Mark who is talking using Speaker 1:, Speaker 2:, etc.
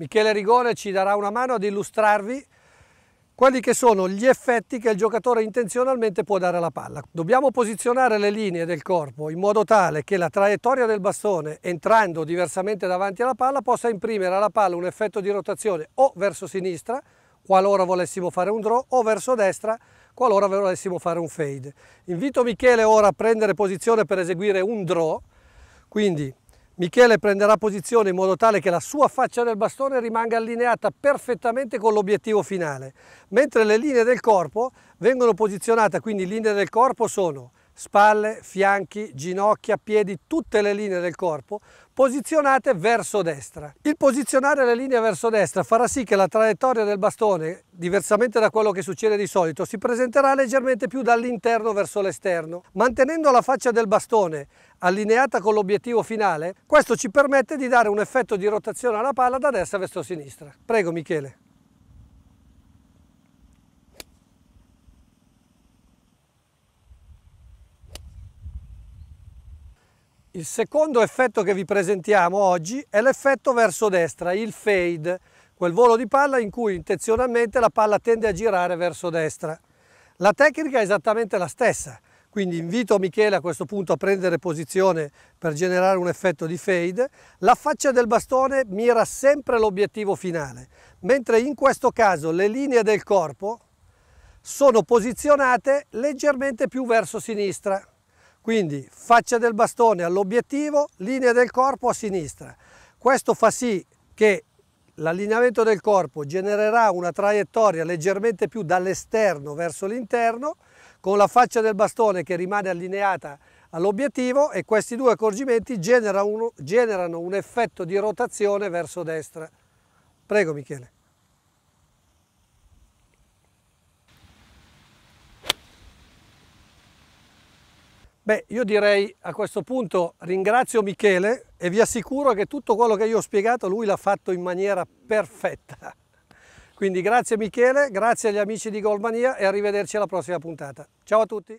Speaker 1: Michele Rigone ci darà una mano ad illustrarvi quelli che sono gli effetti che il giocatore intenzionalmente può dare alla palla. Dobbiamo posizionare le linee del corpo in modo tale che la traiettoria del bastone, entrando diversamente davanti alla palla, possa imprimere alla palla un effetto di rotazione o verso sinistra, qualora volessimo fare un draw, o verso destra, qualora volessimo fare un fade. Invito Michele ora a prendere posizione per eseguire un draw, quindi Michele prenderà posizione in modo tale che la sua faccia del bastone rimanga allineata perfettamente con l'obiettivo finale, mentre le linee del corpo vengono posizionate, quindi linee del corpo sono spalle, fianchi, ginocchia, piedi, tutte le linee del corpo posizionate verso destra. Il posizionare le linee verso destra farà sì che la traiettoria del bastone, diversamente da quello che succede di solito, si presenterà leggermente più dall'interno verso l'esterno. Mantenendo la faccia del bastone allineata con l'obiettivo finale, questo ci permette di dare un effetto di rotazione alla palla da destra verso sinistra. Prego Michele. Il secondo effetto che vi presentiamo oggi è l'effetto verso destra, il fade, quel volo di palla in cui intenzionalmente la palla tende a girare verso destra. La tecnica è esattamente la stessa, quindi invito Michele a questo punto a prendere posizione per generare un effetto di fade. La faccia del bastone mira sempre l'obiettivo finale, mentre in questo caso le linee del corpo sono posizionate leggermente più verso sinistra. Quindi faccia del bastone all'obiettivo, linea del corpo a sinistra. Questo fa sì che l'allineamento del corpo genererà una traiettoria leggermente più dall'esterno verso l'interno, con la faccia del bastone che rimane allineata all'obiettivo e questi due accorgimenti generano un, effetto di rotazione verso destra. Prego Michele. Beh, io direi a questo punto ringrazio Michele e vi assicuro che tutto quello che io ho spiegato lui l'ha fatto in maniera perfetta. Quindi grazie Michele, grazie agli amici di Golmania e arrivederci alla prossima puntata. Ciao a tutti!